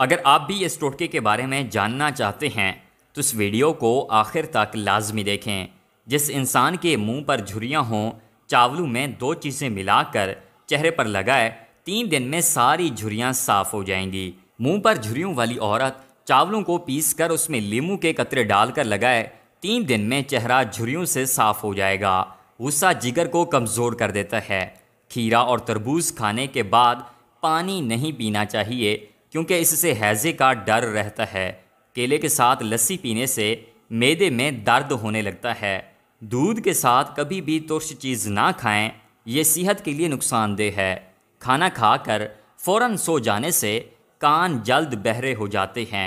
अगर आप भी इस टोटके के बारे में जानना चाहते हैं तो इस वीडियो को आखिर तक लाजमी देखें जिस इंसान के मुंह पर झुरियाँ हों चावलों में दो चीज़ें मिलाकर चेहरे पर लगाए तीन दिन में सारी झुरियाँ साफ़ हो जाएंगी मुंह पर झुरियों वाली औरत चावलों को पीस कर उसमें लीमू के कतरे डालकर लगाए तीन दिन में चेहरा झुरियों से साफ़ हो जाएगा गुस्सा जिगर को कमज़ोर कर देता है खीरा और तरबूज खाने के बाद पानी नहीं पीना चाहिए क्योंकि इससे हैज़े का डर रहता है केले के साथ लस्सी पीने से मैदे में दर्द होने लगता है दूध के साथ कभी भी तुर्श चीज़ ना खाएं ये सेहत के लिए नुकसानदेह है खाना खाकर फ़ौर सो जाने से कान जल्द बहरे हो जाते हैं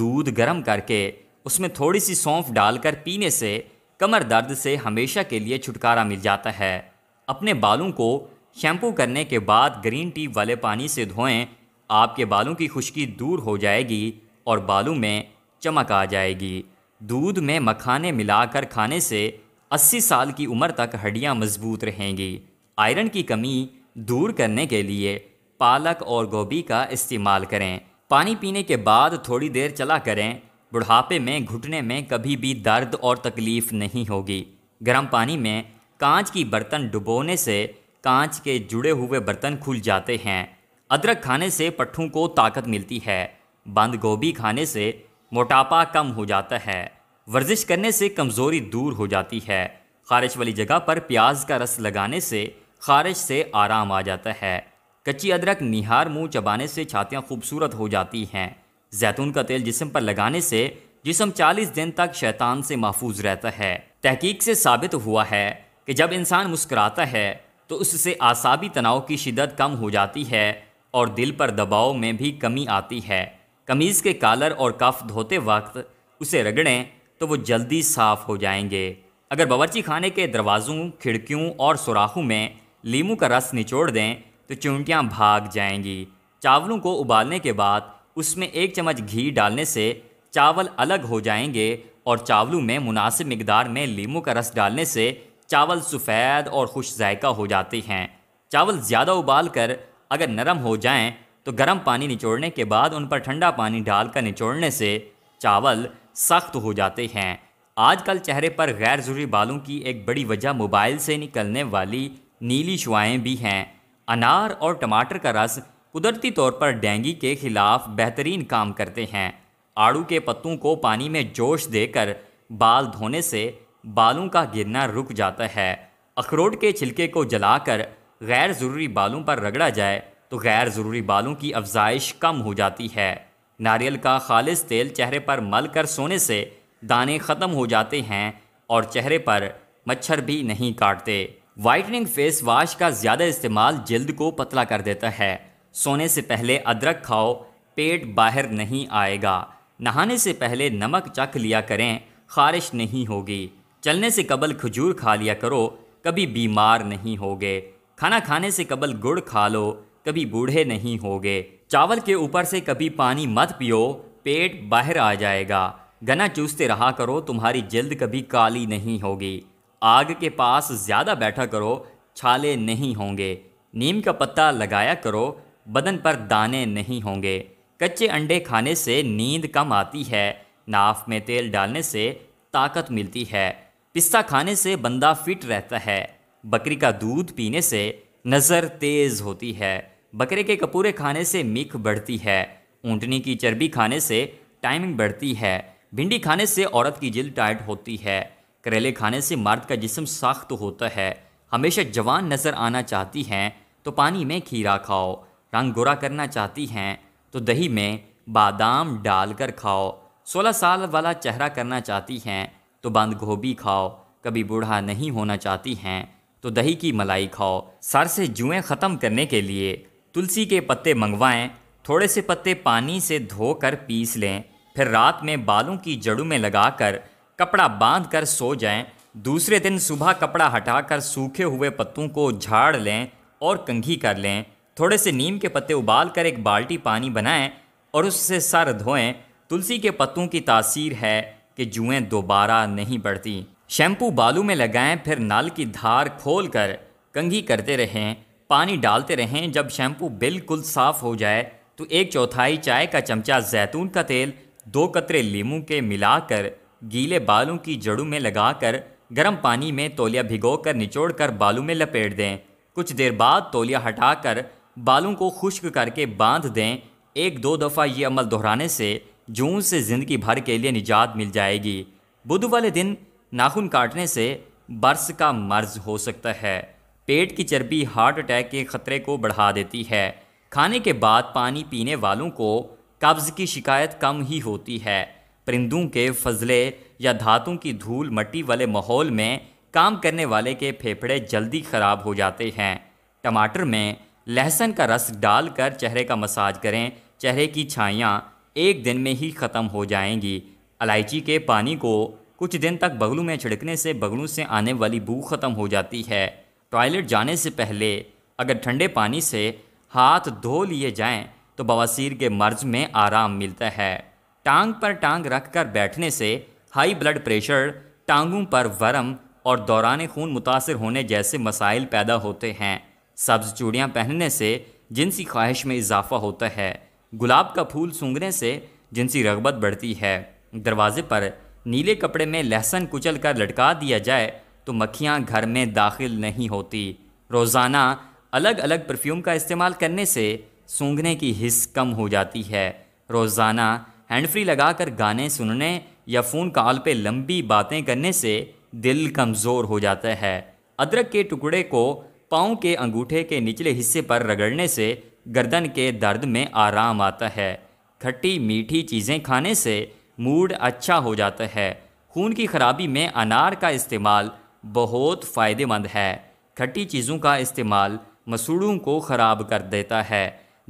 दूध गर्म करके उसमें थोड़ी सी सौंफ डालकर पीने से कमर दर्द से हमेशा के लिए छुटकारा मिल जाता है अपने बालों को शैम्पू करने के बाद ग्रीन टी वाले पानी से धोएं आपके बालों की खुश्की दूर हो जाएगी और बालों में चमक आ जाएगी दूध में मखाने मिलाकर खाने से 80 साल की उम्र तक हड्डियां मजबूत रहेंगी आयरन की कमी दूर करने के लिए पालक और गोभी का इस्तेमाल करें पानी पीने के बाद थोड़ी देर चला करें बुढ़ापे में घुटने में कभी भी दर्द और तकलीफ नहीं होगी गर्म पानी में कांच की बर्तन डुबोने से कांच के जुड़े हुए बर्तन खुल जाते हैं अदरक खाने से पट्ठों को ताकत मिलती है बंद गोभी खाने से मोटापा कम हो जाता है वर्जिश करने से कमज़ोरी दूर हो जाती है खारिश वाली जगह पर प्याज का रस लगाने से खारिश से आराम आ जाता है कच्ची अदरक निहार मुंह चबाने से छातियाँ खूबसूरत हो जाती हैं जैतून का तेल जिसम पर लगाने से जिसम 40 दिन तक शैतान से महफूज रहता है तहकीक से साबित हुआ है कि जब इंसान मुस्कराता है तो उससे आसाबी तनाव की शिदत कम हो जाती है और दिल पर दबाव में भी कमी आती है कमीज़ के कालर और कफ धोते वक्त उसे रगड़ें तो वो जल्दी साफ़ हो जाएंगे अगर बावर्ची खाने के दरवाज़ों खिड़कियों और सुराखों में लीमू का रस निचोड़ दें तो चिमटियाँ भाग जाएंगी चावलों को उबालने के बाद उसमें एक चम्मच घी डालने से चावल अलग हो जाएंगे और चावलों में मुनासिब मकदार में लीमू का रस डालने से चावल सफ़ेद और खुश जायका हो जाते हैं चावल ज़्यादा उबाल कर अगर नरम हो जाएं तो गर्म पानी निचोड़ने के बाद उन पर ठंडा पानी डालकर निचोड़ने से चावल सख्त हो जाते हैं आजकल चेहरे पर गैर ज़रूरी बालों की एक बड़ी वजह मोबाइल से निकलने वाली नीली शुआएँ भी हैं अनार और टमाटर का रस कुदरती तौर पर डेंगी के खिलाफ बेहतरीन काम करते हैं आड़ू के पत्तों को पानी में जोश देकर बाल धोने से बालों का गिरना रुक जाता है अखरोट के छिलके को जलाकर गैर ज़रूरी बालों पर रगड़ा जाए तो गैर ज़रूरी बालों की अफजाइश कम हो जाती है नारियल का खालिश तेल चेहरे पर मल कर सोने से दाने ख़त्म हो जाते हैं और चेहरे पर मच्छर भी नहीं काटते वाइटनिंग फेस वाश का ज़्यादा इस्तेमाल जल्द को पतला कर देता है सोने से पहले अदरक खाओ पेट बाहर नहीं आएगा नहाने से पहले नमक चख लिया करें खारिश नहीं होगी चलने से कबल खजूर खा लिया करो कभी बीमार नहीं होगे खाना खाने से कबल गुड़ खा लो कभी बूढ़े नहीं होगे चावल के ऊपर से कभी पानी मत पियो पेट बाहर आ जाएगा गना चूसते रहा करो तुम्हारी जल्द कभी काली नहीं होगी आग के पास ज़्यादा बैठा करो छाले नहीं होंगे नीम का पत्ता लगाया करो बदन पर दाने नहीं होंगे कच्चे अंडे खाने से नींद कम आती है नाफ में तेल डालने से ताकत मिलती है पिस्ता खाने से बंदा फिट रहता है बकरी का दूध पीने से नज़र तेज़ होती है बकरे के कपूरे खाने से मीख बढ़ती है ऊँटनी की चर्बी खाने से टाइमिंग बढ़ती है भिंडी खाने से औरत की जिल टाइट होती है करेले खाने से मर्द का जिसम साख्त होता है हमेशा जवान नज़र आना चाहती हैं तो पानी में खीरा खाओ रंग गोरा करना चाहती हैं तो दही में बादाम डालकर खाओ सोलह साल वाला चेहरा करना चाहती हैं तो बंद गोभी खाओ कभी बूढ़ा नहीं होना चाहती हैं तो दही की मलाई खाओ सर से जुएँ ख़त्म करने के लिए तुलसी के पत्ते मंगवाएं थोड़े से पत्ते पानी से धोकर पीस लें फिर रात में बालों की जड़ों में लगाकर कपड़ा बांध कर सो जाएं दूसरे दिन सुबह कपड़ा हटाकर सूखे हुए पत्तों को झाड़ लें और कंघी कर लें थोड़े से नीम के पत्ते उबाल कर एक बाल्टी पानी बनाएं और उससे सर धोएं तुलसी के पत्तों की तासीर है कि जुएँ दोबारा नहीं बढ़ती शैम्पू बालू में लगाएं फिर नाल की धार खोल कर कंघी करते रहें पानी डालते रहें जब शैम्पू बिल्कुल साफ़ हो जाए तो एक चौथाई चाय का चमचा जैतून का तेल दो कतरे लीमू के मिलाकर गीले बालों की जड़ों में लगाकर गर्म पानी में कर भिगोकर निचोड़कर बालों में लपेट दें कुछ देर बाद तोलिया हटाकर बालों को खुश्क करके बांध दें एक दो दफ़ा ये अमल दोहराने से जून से ज़िंदगी भर के लिए निजात मिल जाएगी बुध वाले दिन नाखून काटने से बर्स का मर्ज हो सकता है पेट की चर्बी हार्ट अटैक के खतरे को बढ़ा देती है खाने के बाद पानी पीने वालों को कब्ज़ की शिकायत कम ही होती है परिंदों के फजले या धातुओं की धूल मट्टी वाले माहौल में काम करने वाले के फेफड़े जल्दी ख़राब हो जाते हैं टमाटर में लहसुन का रस डालकर चेहरे का मसाज करें चेहरे की छाइयाँ एक दिन में ही ख़त्म हो जाएंगी इलायची के पानी को कुछ दिन तक बगलू में छिड़कने से बगलू से आने वाली बू ख़त्म हो जाती है टॉयलेट जाने से पहले अगर ठंडे पानी से हाथ धो लिए जाएं तो बवासीर के मर्ज में आराम मिलता है टांग पर टांग रखकर बैठने से हाई ब्लड प्रेशर टांगों पर वरम और दौरान खून मुतासर होने जैसे मसाइल पैदा होते हैं सब्ज़ चूड़ियाँ पहनने से जिनसी ख्वाहिश में इजाफा होता है गुलाब का फूल सूंघने से जिनसी रगबत बढ़ती है दरवाजे पर नीले कपड़े में लहसन कुचल कर लटका दिया जाए तो मक्खियाँ घर में दाखिल नहीं होती रोज़ाना अलग अलग परफ्यूम का इस्तेमाल करने से सूंघने की हिस्स कम हो जाती है रोज़ाना हैंड फ्री लगा कर गाने सुनने या फ़ोन कॉल पे लंबी बातें करने से दिल कमज़ोर हो जाता है अदरक के टुकड़े को पाँव के अंगूठे के निचले हिस्से पर रगड़ने से गर्दन के दर्द में आराम आता है खट्टी मीठी चीज़ें खाने से मूड अच्छा हो जाता है खून की खराबी में अनार का इस्तेमाल बहुत फ़ायदेमंद है खट्टी चीज़ों का इस्तेमाल मसूड़ों को ख़राब कर देता है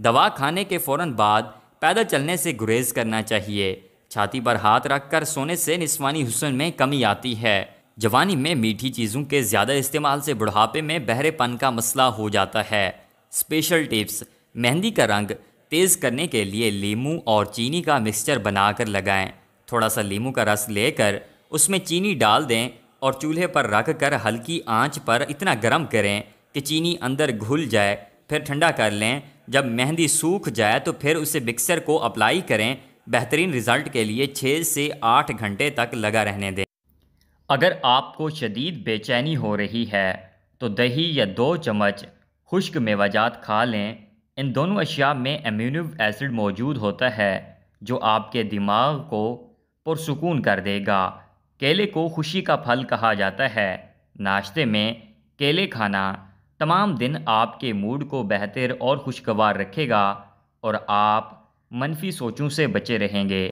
दवा खाने के फ़ौर बाद पैदल चलने से गुरेज करना चाहिए छाती पर हाथ रखकर सोने से निस्वानी हुसन में कमी आती है जवानी में मीठी चीज़ों के ज़्यादा इस्तेमाल से बुढ़ापे में बहरेपन का मसला हो जाता है स्पेशल टिप्स मेहंदी का रंग तेज़ करने के लिए लीमू और चीनी का मिक्सचर बनाकर लगाएं थोड़ा सा लीमू का रस लेकर उसमें चीनी डाल दें और चूल्हे पर रख कर हल्की आंच पर इतना गर्म करें कि चीनी अंदर घुल जाए फिर ठंडा कर लें जब मेहंदी सूख जाए तो फिर उसे मिक्सर को अप्लाई करें बेहतरीन रिज़ल्ट के लिए छः से आठ घंटे तक लगा रहने दें अगर आपको शदीद बेचैनी हो रही है तो दही या दो चम्मच खुश्क मेवाजात खा लें इन दोनों अशिया में अम्यूनिव एसिड मौजूद होता है जो आपके दिमाग को पुरसकून कर देगा केले को खुशी का फल कहा जाता है नाश्ते में केले खाना तमाम दिन आपके मूड को बेहतर और खुशगवार रखेगा और आप मनफी सोचों से बचे रहेंगे